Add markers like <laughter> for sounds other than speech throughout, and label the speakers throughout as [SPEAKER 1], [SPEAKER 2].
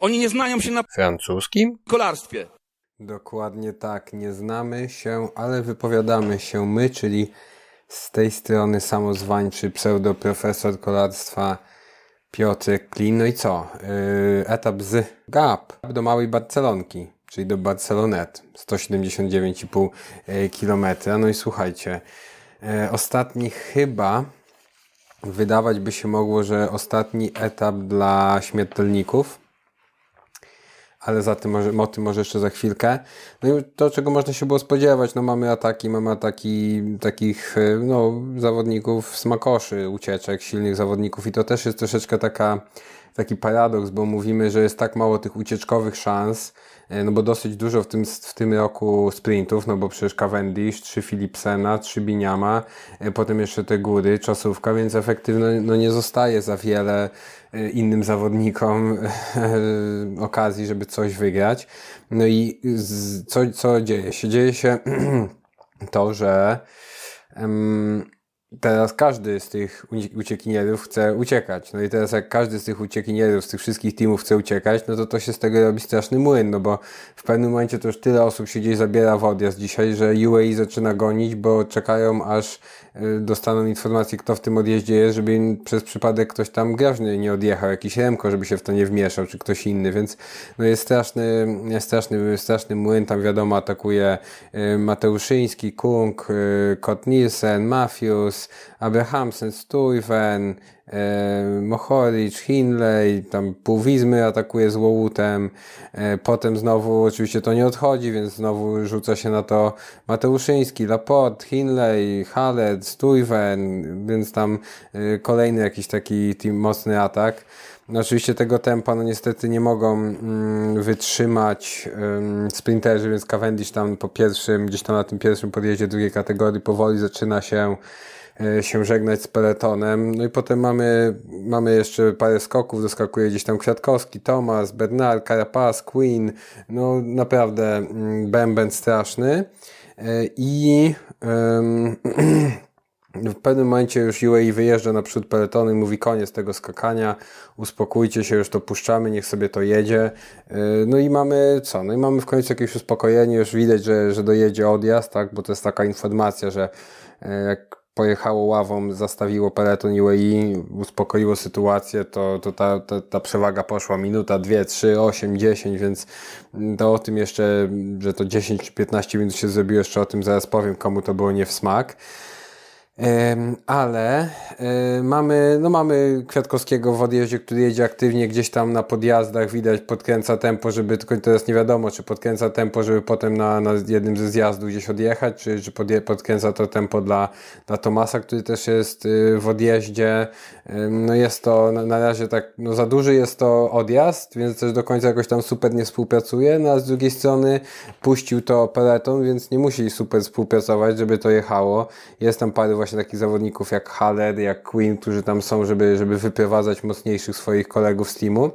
[SPEAKER 1] Oni nie znają się na francuskim kolarstwie. Dokładnie tak, nie znamy się, ale wypowiadamy się my, czyli z tej strony samozwańczy pseudoprofesor kolarstwa Piotr Klin. No i co? Yy, etap z Gap do Małej Barcelonki, czyli do Barcelonet, 179,5 yy, km. No i słuchajcie, yy, ostatni chyba wydawać by się mogło, że ostatni etap dla śmiertelników ale za tym może, o tym może jeszcze za chwilkę. No i to, czego można się było spodziewać, no mamy ataki, mamy ataki takich e, no, zawodników smakoszy, ucieczek, silnych zawodników i to też jest troszeczkę taka, taki paradoks, bo mówimy, że jest tak mało tych ucieczkowych szans, e, no bo dosyć dużo w tym, w tym roku sprintów, no bo przecież Cavendish, trzy Philipsena, trzy Biniama, e, potem jeszcze te góry, czasówka, więc efektywno no nie zostaje za wiele E, innym zawodnikom e, e, okazji, żeby coś wygrać. No i co, co dzieje się? Dzieje się <clears throat> to, że teraz każdy z tych uciekinierów chce uciekać. No i teraz jak każdy z tych uciekinierów, z tych wszystkich teamów chce uciekać, no to to się z tego robi straszny młyn, no bo w pewnym momencie to już tyle osób się gdzieś zabiera w odjazd dzisiaj, że UAE zaczyna gonić, bo czekają aż e, dostaną informacji, kto w tym odjeździe jest, żeby im przez przypadek ktoś tam groźny nie odjechał, jakiś Remko, żeby się w to nie wmieszał, czy ktoś inny, więc no jest straszny, jest straszny, straszny młyn, tam wiadomo atakuje e, Mateuszyński, Kung, e, Kot Nielsen, Mafius, Adams, Abrahamsen, Stuyven, e, Mohoric, Hinley, tam półwizmy atakuje z Łołutem, e, potem znowu oczywiście to nie odchodzi, więc znowu rzuca się na to Mateuszyński, Laporte, Hinley, Haled, Stuyven, więc tam e, kolejny jakiś taki team, mocny atak. No oczywiście tego tempa no niestety nie mogą mm, wytrzymać sprinterzy, więc Cavendish tam po pierwszym, gdzieś tam na tym pierwszym podjeździe drugiej kategorii powoli zaczyna się E, się żegnać z peletonem. No i potem mamy, mamy jeszcze parę skoków, doskakuje gdzieś tam Kwiatkowski, Tomas, Bernard, Carapaz, Queen. No naprawdę mm, bęben straszny. E, I <clears throat> w pewnym momencie już UAE wyjeżdża naprzód peletonu i mówi koniec tego skakania, uspokójcie się, już to puszczamy, niech sobie to jedzie. E, no i mamy co? No i mamy w końcu jakieś uspokojenie, już widać, że, że dojedzie odjazd, tak? bo to jest taka informacja, że jak pojechało ławą, zastawiło peleton UAE, uspokoiło sytuację, to, to ta, ta, ta, przewaga poszła minuta, dwie, trzy, osiem, dziesięć, więc to o tym jeszcze, że to 10 czy 15 minut się zrobiło, jeszcze o tym zaraz powiem, komu to było nie w smak ale e, mamy, no mamy Kwiatkowskiego w odjeździe, który jedzie aktywnie gdzieś tam na podjazdach, widać podkręca tempo, żeby, tylko teraz nie wiadomo, czy podkręca tempo, żeby potem na, na jednym ze zjazdów gdzieś odjechać, czy, czy podkręca to tempo dla, dla Tomasa, który też jest y, w odjeździe. No jest to na, razie tak, no za duży jest to odjazd, więc też do końca jakoś tam super nie współpracuje, no a z drugiej strony puścił to peleton, więc nie musi super współpracować, żeby to jechało. Jest tam parę właśnie właśnie takich zawodników jak Haller, jak Queen, którzy tam są, żeby, żeby wyprowadzać mocniejszych swoich kolegów z teamu.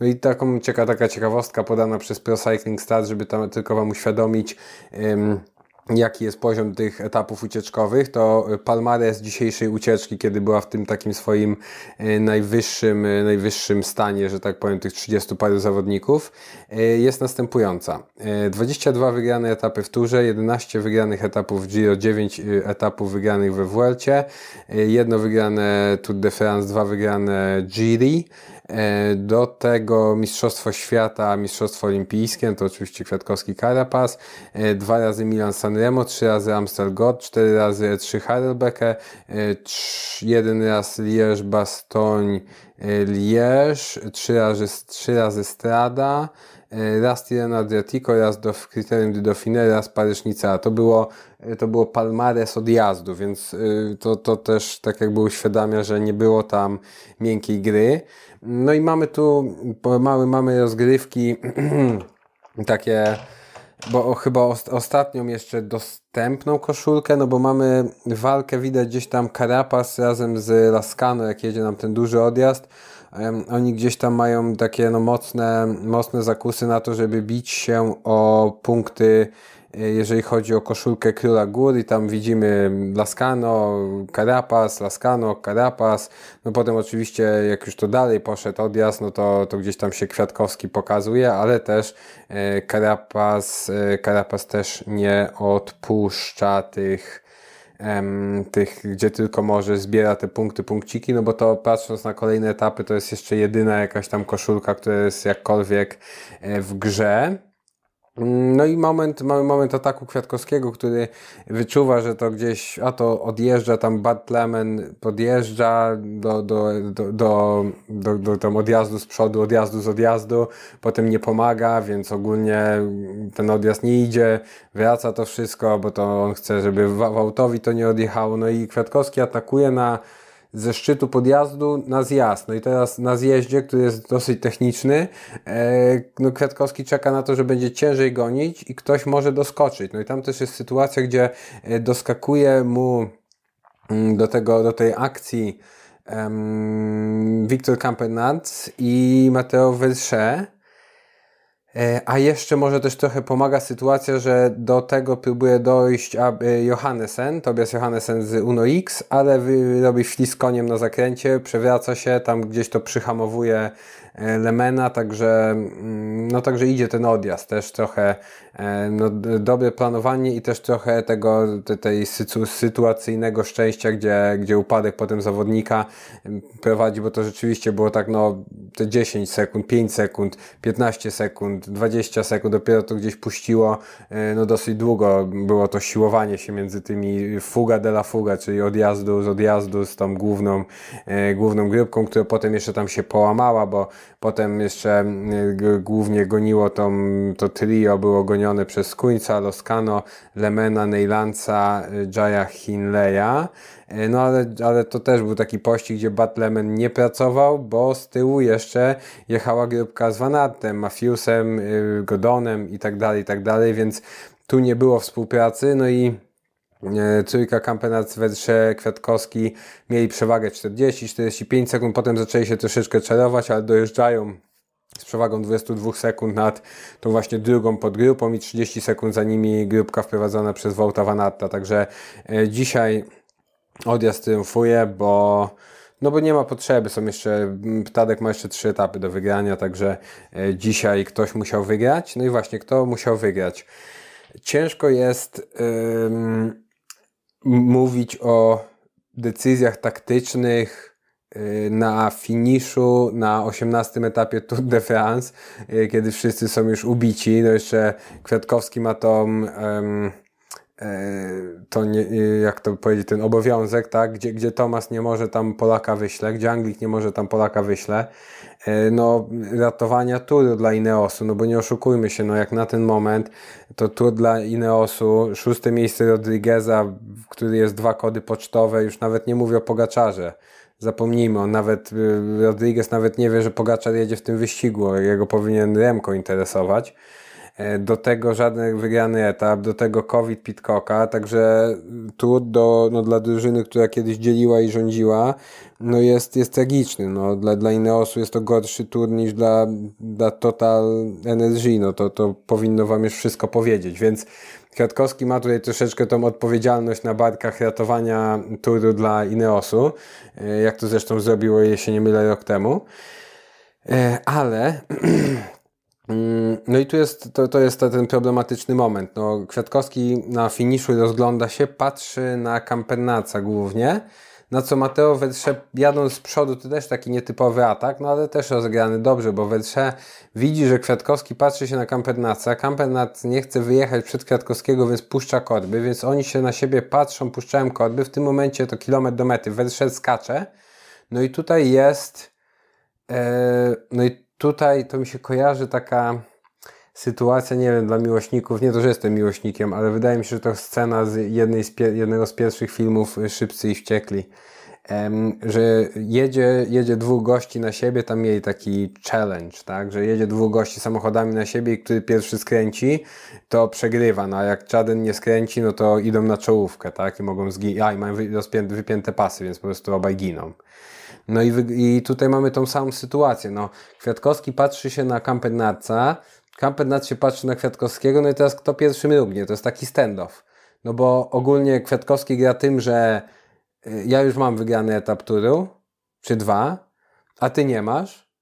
[SPEAKER 1] No i taką taka ciekawostka podana przez Pro Cycling Stars, żeby tam tylko Wam uświadomić, ym, jaki jest poziom tych etapów ucieczkowych, to Palmares dzisiejszej ucieczki, kiedy była w tym takim swoim e, najwyższym, e, najwyższym stanie, że tak powiem, tych 30 paru zawodników, e, jest następująca. 22 wygrane etapy w turze, 11 wygranych etapów w Giro, 9 etapów wygranych we Vuelcie, jedno wygrane Tour de France, dwa wygrane Giri, E, do tego Mistrzostwo Świata, Mistrzostwo Olimpijskie, no to oczywiście Kwiatkowski Karapas, e, dwa razy Milan Sanremo, trzy razy Amstel Gold, cztery razy trzy Harelbeke, e, jeden raz Liège Bastogne Liège, trzy razy, trzy razy Strada, E, raz Tirano Adriatico, raz do, Criterium du Dauphine, raz paryż To było, e, to było palmares odjazdu, więc e, to, to też tak jakby uświadamia, że nie było tam miękkiej gry. No i mamy tu, mamy, mamy rozgrywki <clears throat> takie bo chyba ostatnią jeszcze dostępną koszulkę, no bo mamy walkę, widać gdzieś tam Karapas razem z Lascano, jak jedzie nam ten duży odjazd oni gdzieś tam mają takie no, mocne, mocne zakusy na to, żeby bić się o punkty e, jeżeli chodzi o koszulkę Króla Gór i tam widzimy Laskano, Karapas, Laskano, Karapas. No potem oczywiście jak już to dalej poszedł odjazd, no to, to gdzieś tam się Kwiatkowski pokazuje, ale też e, Karapas, e, Karapas też nie odpuszcza tych tych, gdzie tylko może zbiera te punkty, punkciki, no bo to patrząc na kolejne etapy, to jest jeszcze jedyna jakaś tam koszulka, która jest jakkolwiek e, w grze. No i moment, mamy moment ataku Kwiatkowskiego, który wyczuwa, że to gdzieś, a to odjeżdża, tam Batleman podjeżdża do, do, do, do, do, do tam odjazdu z przodu, odjazdu z odjazdu, potem nie pomaga, więc ogólnie ten odjazd nie idzie, wraca to wszystko, bo to on chce, żeby Wałtowi to nie odjechało, no i Kwiatkowski atakuje na ze szczytu podjazdu na zjazd. No i teraz na zjeździe, który jest dosyć techniczny, e, no Kwiatkowski czeka na to, że będzie ciężej gonić i ktoś może doskoczyć. No i tam też jest sytuacja, gdzie e, doskakuje mu mm, do, tego, do tej akcji um, Wiktor Campenat i Mateo Welsze E, a jeszcze może też trochę pomaga sytuacja, że do tego próbuje dojść e, Johannesen, Tobias Johannesen z Uno X, ale robi śliskoniem na zakręcie, przewraca się, tam gdzieś to przyhamowuje e, Lemena, także, mm, no, także idzie ten odjazd też trochę E, no, dobre planowanie i też trochę tego tej sytuacyjnego szczęścia, gdzie, gdzie upadek potem zawodnika prowadzi, bo to rzeczywiście było tak, no te 10 sekund, 5 sekund, 15 sekund, 20 sekund, dopiero to gdzieś puściło, e, no dosyć długo było to siłowanie się między tymi fuga de la fuga, czyli odjazdu z odjazdu z tą główną, e, główną grupką, która potem jeszcze tam się połamała, bo potem jeszcze głównie goniło tą, to trio było gonione przez Kuńca, Loscano, Lemena, Neylanca, Jaya Hinleya. E, no ale, ale to też był taki pościg, gdzie Batleman nie pracował, bo z tyłu jeszcze jechała grupka z Vanatem, Mafiusem, y, Godonem i tak dalej, i tak dalej, więc tu nie było współpracy, no i e, Trójka Kampenat, Wedrze, Kwiatkowski mieli przewagę 40-45 sekund, potem zaczęli się troszeczkę czarować, ale dojeżdżają z przewagą 22 sekund nad tą właśnie drugą podgrupą i 30 sekund za nimi grupka wprowadzona przez Wouta Vanatta. Także e, dzisiaj odjazd triumfuje, bo no bo nie ma potrzeby, są jeszcze, Ptadek ma jeszcze trzy etapy do wygrania, także e, dzisiaj ktoś musiał wygrać, no i właśnie kto musiał wygrać. Ciężko jest mówić o decyzjach taktycznych, Y, na finiszu, na 18 etapie Tour de France, y, kiedy wszyscy są już ubici, no jeszcze Kwiatkowski ma tą, e, to nie, y, jak to powiedzieć, ten obowiązek, tak, gdzie, gdzie Tomas nie może tam Polaka wyśle, gdzie Anglik nie może tam Polaka wyśle, e, no ratowania Touru dla Ineosu, no bo nie oszukujmy się, no jak na ten moment to Tour dla Ineosu, szóste miejsce Rodrigueza, który jest dwa kody pocztowe, już nawet nie mówię o Pogaczarze, Zapomnijmy, on nawet, y, Rodriguez nawet nie wie, że Pogaczar jedzie w tym wyścigu, jego powinien Remko interesować. E, do tego żaden wygrany etap, do tego COVID Pitcocka, także tu do, no, dla drużyny, która kiedyś dzieliła i rządziła, no jest, jest tragiczny. No, dla, dla Ineosu jest to gorszy tur niż dla, dla Total Energy, no to, to powinno wam już wszystko powiedzieć, więc Kwiatkowski ma tutaj troszeczkę tą odpowiedzialność na barkach ratowania turu dla Ineosu, e, jak to zresztą zrobiło, jeśli się nie mylę, rok temu. E, ale <clears throat> Mm, no i tu jest, to, to jest ten problematyczny moment. No, Kwiatkowski na finiszu rozgląda się, patrzy na Kampernaca głównie, na co Mateo Wetrze, jadąc z przodu, to też taki nietypowy atak, no ale też rozegrany dobrze, bo Wetrze widzi, że Kwiatkowski patrzy się na Kampernaca, Kampernac nie chce wyjechać przed Kwiatkowskiego, więc puszcza korby, więc oni się na siebie patrzą, puszczają korby, w tym momencie to kilometr do mety, Wetrze skacze, no i tutaj jest... E, no i tutaj to mi się kojarzy taka sytuacja, nie wiem, dla miłośników, nie to, że jestem miłośnikiem, ale wydaje mi się, że to scena z, jednej z jednego z pierwszych filmów y, Szybcy i Wściekli, em, że jedzie, jedzie dwóch gości na siebie, tam mieli taki challenge, tak, że jedzie dwóch gości samochodami na siebie i który pierwszy skręci, to przegrywa, no a jak żaden nie skręci, no to idą na czołówkę, tak, i mogą zginąć, a i mają wypięte pasy, więc po prostu obaj giną. No i, i tutaj mamy tą samą sytuację. No, Kwiatkowski patrzy się na Kampenatca, Kampenat się patrzy na Kwiatkowskiego, no i teraz kto pierwszy mrugnie? To jest taki standoff. No bo ogólnie Kwiatkowski gra tym, że y, ja już mam wygrany etap turu, czy dwa, a ty nie masz.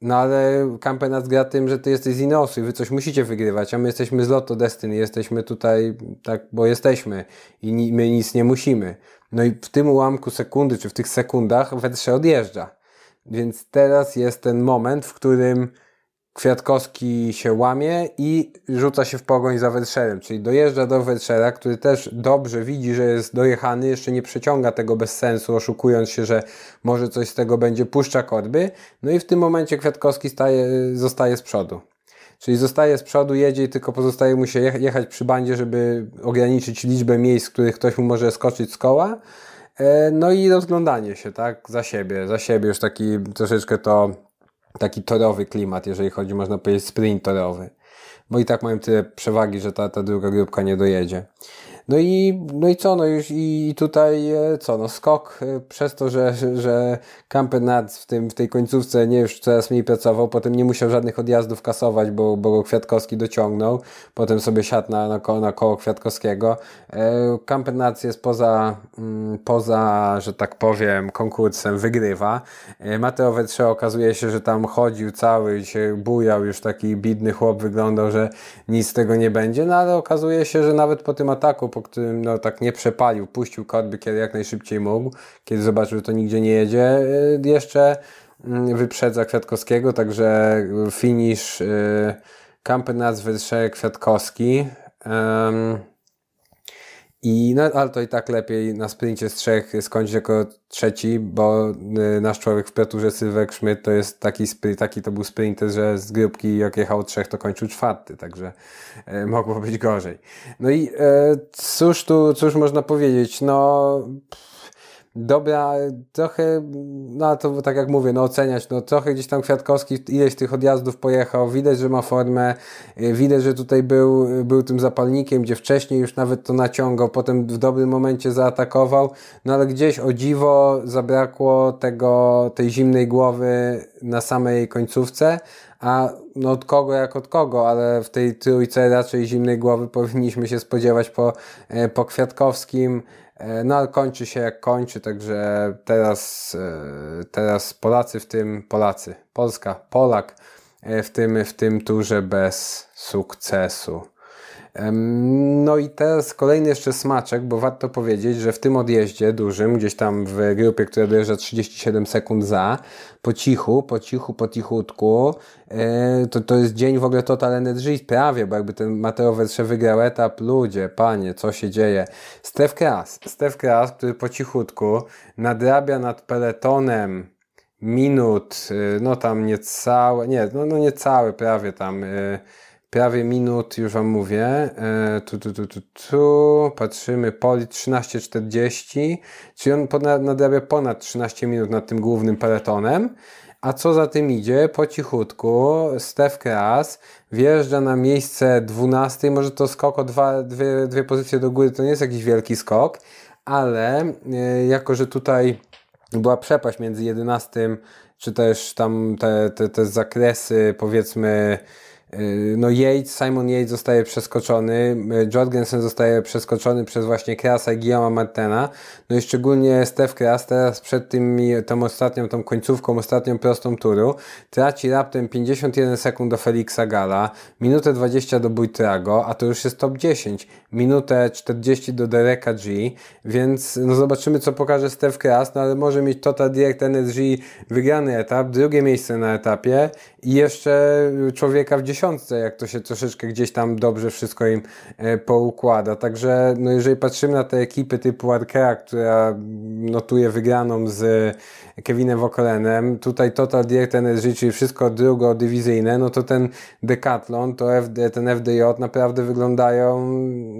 [SPEAKER 1] No ale Kampenat gra tym, że ty jesteś z Inosu i wy coś musicie wygrywać, a my jesteśmy z Lotto Destiny, jesteśmy tutaj, tak, bo jesteśmy i ni my nic nie musimy. No i w tym ułamku sekundy, czy w tych sekundach Wet się odjeżdża. Więc teraz jest ten moment, w którym Kwiatkowski się łamie i rzuca się w pogoń za Wetrzerem, czyli dojeżdża do Wetrzera, który też dobrze widzi, że jest dojechany, jeszcze nie przeciąga tego bez sensu, oszukując się, że może coś z tego będzie, puszcza korby, no i w tym momencie Kwiatkowski staje, zostaje z przodu. Czyli zostaje z przodu, jedzie tylko pozostaje mu się jechać przy bandzie, żeby ograniczyć liczbę miejsc, w których ktoś mu może skoczyć z koła. E, no i rozglądanie się, tak, za siebie, za siebie, już taki troszeczkę to taki torowy klimat, jeżeli chodzi, można powiedzieć, sprint torowy. Bo i tak mają tyle przewagi, że ta, ta druga grupka nie dojedzie. No i, no i co, no już i tutaj e, co, no skok e, przez to, że, że Kampenat w, tym, w tej końcówce nie już coraz mniej pracował, potem nie musiał żadnych odjazdów kasować, bo, bo go Kwiatkowski dociągnął, potem sobie siadł na, na, koło, na koło Kwiatkowskiego. Kampenat e, jest poza, mm, poza, że tak powiem, konkursem, wygrywa. Mateo Wetrze okazuje się, że tam chodził cały, się bujał, już taki bidny chłop wyglądał, że nic z tego nie będzie, no ale okazuje się, że nawet po tym ataku po którym no, tak nie przepalił, puścił korby, kiedy jak najszybciej mógł, kiedy zobaczył, że to nigdzie nie jedzie. Y, jeszcze mm, wyprzedza Kwiatkowskiego, także finisz y, Kampenas wyższe Kwiatkowski. Um, i, no, ale to i tak lepiej na sprincie z trzech skończyć jako trzeci, bo y, nasz człowiek w Piotrze Sylwek Szmyt to jest taki, sprint, taki to był sprint, że z grupki jak jechał trzech, to kończył czwarty, także y, mogło być gorzej. No i y, cóż tu, cóż można powiedzieć, no... Pff, dobra, trochę, no to tak jak mówię, no oceniać, no trochę gdzieś tam Kwiatkowski ileś tych odjazdów pojechał, widać, że ma formę, y, widać, że tutaj był, był tym zapalnikiem, gdzie wcześniej już nawet to naciągał, potem w dobrym momencie zaatakował, no ale gdzieś o dziwo zabrakło tego, tej zimnej głowy na samej końcówce, a no od kogo jak od kogo, ale w tej trójce raczej zimnej głowy powinniśmy się spodziewać po, y, po Kwiatkowskim, E, no ale kończy się jak kończy, także teraz, e, teraz Polacy w tym, Polacy, Polska, Polak e, w tym, w tym turze bez sukcesu. No i teraz kolejny jeszcze smaczek, bo warto powiedzieć, że w tym odjeździe dużym, gdzieś tam w grupie, która dojeżdża 37 sekund za, po cichu, po cichu, po cichutku, e, to, to jest dzień w ogóle Total Energy prawie, bo jakby ten Mateo Wersze wygrał etap, ludzie, panie, co się dzieje? Stef Kras, Stef Kras, który po cichutku nadrabia nad peletonem minut, e, no tam niecałe, nie, no, no niecałe prawie tam e, prawie minut, już Wam mówię. Tu, tu, tu, tu, tu. Patrzymy, poli 13.40, czyli on nadrabia ponad 13 minut nad tym głównym peletonem. A co za tym idzie? Po cichutku Stef Kras wjeżdża na miejsce 12, może to skok o dwa, dwie, dwie pozycje do góry, to nie jest jakiś wielki skok, ale jako, że tutaj była przepaść między 11, czy też tam te, te, te zakresy powiedzmy Y, no Yates, Simon Yates zostaje przeskoczony, y, Jorgensen zostaje przeskoczony przez właśnie Krasa i Guillaume Martena, no i szczególnie Steph Kras teraz przed tymi, tą ostatnią, tą końcówką, ostatnią prostą turu, traci raptem 51 sekund do Felixa Gala, minutę 20 do Buitrago, a to już jest top 10, minutę 40 do Dereka G, więc no zobaczymy co pokaże Steph Kras, no ale może mieć Total Direct Energy wygrany etap, drugie miejsce na etapie i jeszcze człowieka w 10 miesiące, jak to się troszeczkę gdzieś tam dobrze wszystko im e, poukłada. Także no jeżeli patrzymy na te ekipy typu Arkea, która notuje wygraną z Kevinem Wokolenem, tutaj Total Direct Energy, czyli wszystko drugodywizyjne, no to ten Decathlon, to FD, ten FDJ naprawdę wyglądają,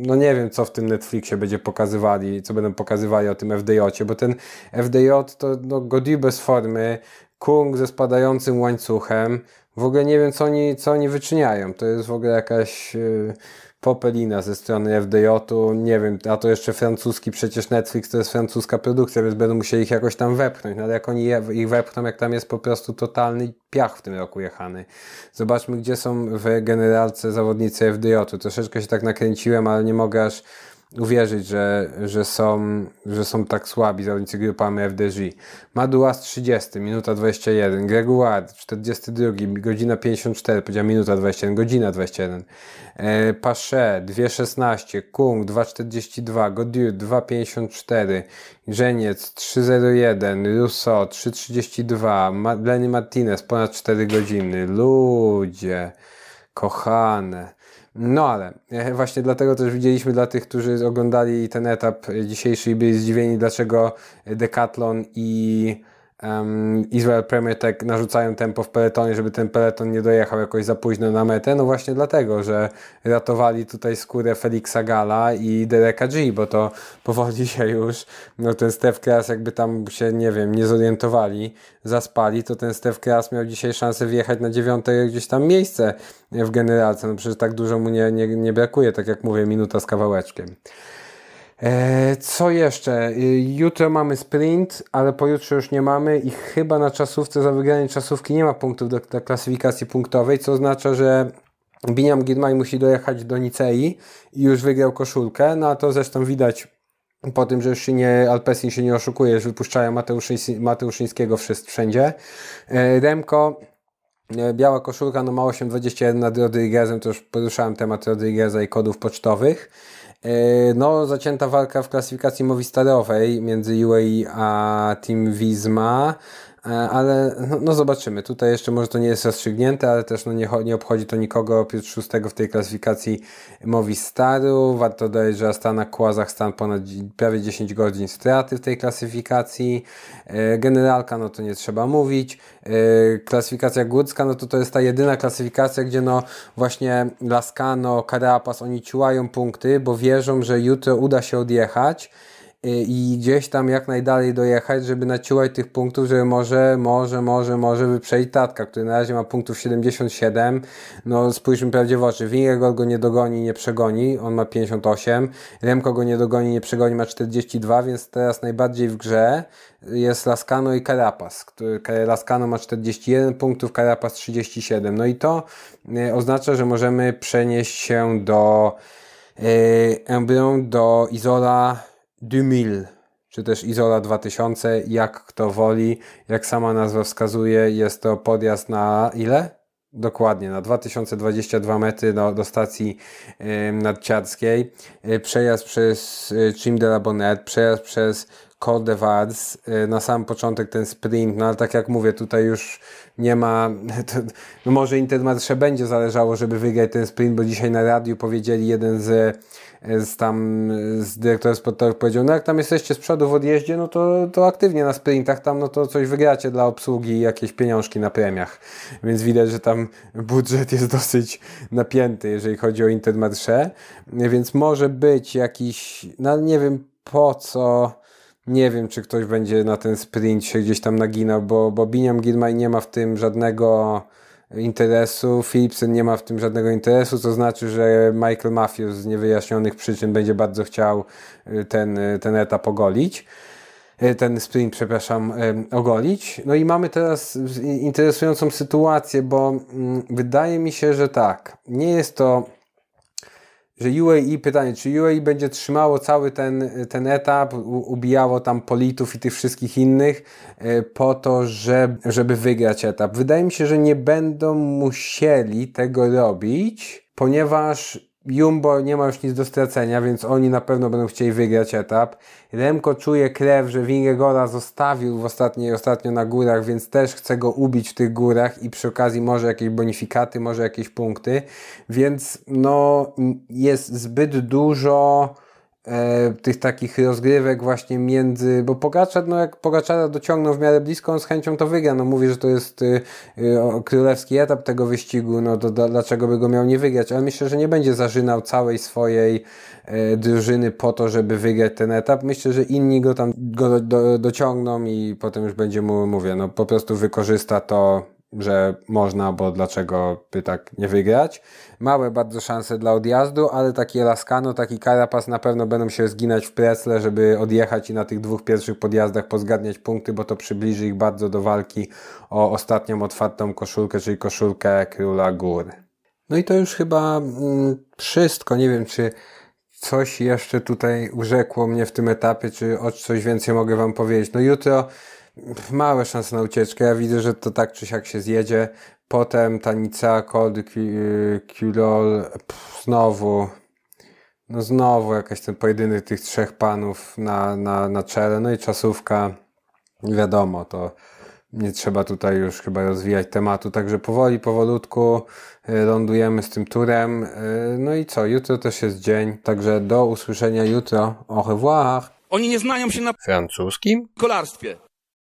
[SPEAKER 1] no nie wiem co w tym Netflixie będzie pokazywali, co będą pokazywali o tym FDJ-cie, bo ten FDJ to no, Godi bez formy, Kung ze spadającym łańcuchem, w ogóle nie wiem, co oni, co oni wyczyniają. To jest w ogóle jakaś yy, popelina ze strony FDJ-u, nie wiem, a to jeszcze francuski, przecież Netflix to jest francuska produkcja, więc będą musieli ich jakoś tam wepchnąć. No ale jak oni je, ich wepchną, jak tam jest po prostu totalny piach w tym roku jechany. Zobaczmy, gdzie są w generalce zawodnicy FDJ-u. Troszeczkę się tak nakręciłem, ale nie mogę aż uwierzyć, że, że, są, że są tak słabi zawodnicy grupy AMFDJ. Maduas 30, minuta 21, Gregoire 42, godzina 54, powiedziałem minuta 21, godzina 21, e, Pasze 2.16, Kung 2.42, Godiu 2.54, Żeniec 3.01, Rousseau 3.32, Lenny Martinez ponad 4 godziny. Ludzie, kochane. No ale e, właśnie dlatego też widzieliśmy dla tych, którzy oglądali ten etap dzisiejszy i byli zdziwieni, dlaczego Decathlon i um, Izrael Premier tak narzucają tempo w peletonie, żeby ten peleton nie dojechał jakoś za późno na metę, no właśnie dlatego, że ratowali tutaj skórę Felixa Gala i Dereka G, bo to powoli się już, no ten Steph Kras jakby tam się, nie wiem, nie zorientowali, zaspali, to ten Steph Kras miał dzisiaj szansę wjechać na dziewiąte gdzieś tam miejsce w generalce, no przecież tak dużo mu nie, nie, nie brakuje, tak jak mówię, minuta z kawałeczkiem. E, co jeszcze? Y, jutro mamy sprint, ale pojutrze już nie mamy i chyba na czasówce za wygranie czasówki nie ma punktów do, do klasyfikacji punktowej, co oznacza, że Biniam Girmay musi dojechać do Nicei i już wygrał koszulkę. No a to zresztą widać po tym, że już się nie, Alpesin się nie oszukuje, że wypuszczają Mateusz Mateuszyńskiego wszędzie. E, Remko e, Biała koszulka, no ma 8,21 nad Rodriguezem, to już poruszałem temat Rodrigueza i kodów pocztowych. Yy, no, zacięta walka w klasyfikacji mowy między UAE a e Team Visma. E, ale no, no, zobaczymy. Tutaj jeszcze może to nie jest rozstrzygnięte, ale też no, nie, nie obchodzi to nikogo oprócz szóstego w tej klasyfikacji staru. Warto dodać, że Astana Kazachstan ponad prawie 10 godzin straty w tej klasyfikacji. E, generalka, no to nie trzeba mówić. E, klasyfikacja górska, no to to jest ta jedyna klasyfikacja, gdzie no właśnie Laskano, Carapaz, oni ciłają punkty, bo wierzą, że jutro uda się odjechać Y, i gdzieś tam jak najdalej dojechać, żeby naciłać tych punktów, żeby może, może, może, może wyprzeć tatka, który na razie ma punktów 77. No spójrzmy prawdzie w oczy. Wingegaard go nie dogoni, nie przegoni, on ma 58. Remko go nie dogoni, nie przegoni, ma 42, więc teraz najbardziej w grze jest Laskano i Carapaz. Który, Laskano ma 41 punktów, Carapaz 37. No i to y, oznacza, że możemy przenieść się do y, Embryon, do Izola. Dumil, czy też Izola 2000, jak kto woli. Jak sama nazwa wskazuje, jest to podjazd na ile? Dokładnie, na 2022 metry do, do stacji yy, nadciarskiej. Yy, przejazd przez yy, e, Chim de la Bonnet, przejazd przez Côte de Vars. E, na sam początek ten sprint, no ale tak jak mówię, tutaj już nie ma, to, no może Intermarché będzie zależało, żeby wygrać ten sprint, bo dzisiaj na radiu powiedzieli jeden z, z tam, z dyrektorem sportowych powiedział, no jak tam jesteście z przodu w odjeździe, no to, to aktywnie na sprintach tam, no to coś wygracie dla obsługi i jakieś pieniążki na premiach. Więc widać, że tam budżet jest dosyć napięty, jeżeli chodzi o Intermarché, więc może być jakiś, no nie wiem po co, nie wiem, czy ktoś będzie na ten sprint się gdzieś tam naginał, bo, bo Biniam Girmay nie ma w tym żadnego interesu, Philipsen nie ma w tym żadnego interesu, co znaczy, że Michael Matthews z niewyjaśnionych przyczyn będzie bardzo chciał y, ten, y, ten etap ogolić y, ten sprint, przepraszam, ogolić. No i mamy teraz interesującą sytuację, bo mm, wydaje mi się, że tak, nie jest to że UAE, pytanie, czy UAE będzie trzymało cały ten, ten etap, ubijało tam politów i tych wszystkich innych e, po to, żeby, żeby wygrać etap? Wydaje mi się, że nie będą musieli tego robić, ponieważ Jumbo nie ma już nic do stracenia, więc oni na pewno będą chcieli wygrać etap. Remko czuje krew, że Wingegora zostawił w ostatniej, ostatnio na górach, więc też chce go ubić w tych górach i przy okazji może jakieś bonifikaty, może jakieś punkty. Więc no jest zbyt dużo e, tych takich rozgrywek właśnie między, bo Pogaczar, no jak Pogaczara dociągnął w miarę blisko, on z chęcią to wygra, no mówi, że to jest y, y, królewski etap tego wyścigu, no to da, dlaczego by go miał nie wygrać, ale myślę, że nie będzie zażynał całej swojej y, drużyny po to, żeby wygrać ten etap, myślę, że inni go tam go do, do, dociągną i potem już będzie mu, mówię, no po prostu wykorzysta to że można, bo dlaczego by tak nie wygrać. Małe bardzo szanse dla odjazdu, ale taki Lascano, taki Karapas na pewno będą się zginać w Presle, żeby odjechać i na tych dwóch pierwszych podjazdach pozgadniać punkty, bo to przybliży ich bardzo do walki o ostatnią otwartą koszulkę, czyli koszulkę Króla Gór. No i to już chyba mm, wszystko. Nie wiem, czy coś jeszcze tutaj urzekło mnie w tym etapie, czy o coś więcej mogę Wam powiedzieć. No jutro małe szanse na ucieczkę. Ja widzę, że to tak czy siak się zjedzie. Potem Tanica, Cold, Kirol, y, znowu. No znowu jakaś ten pojedynek tych trzech panów na, na, na czele. No i czasówka. Wiadomo, to nie trzeba tutaj już chyba rozwijać tematu. Także powoli, powolutku y, lądujemy z tym turem. Y, no i co, jutro też jest dzień. Także do usłyszenia jutro. Au revoir. Oni nie znają się na francuskim kolarstwie.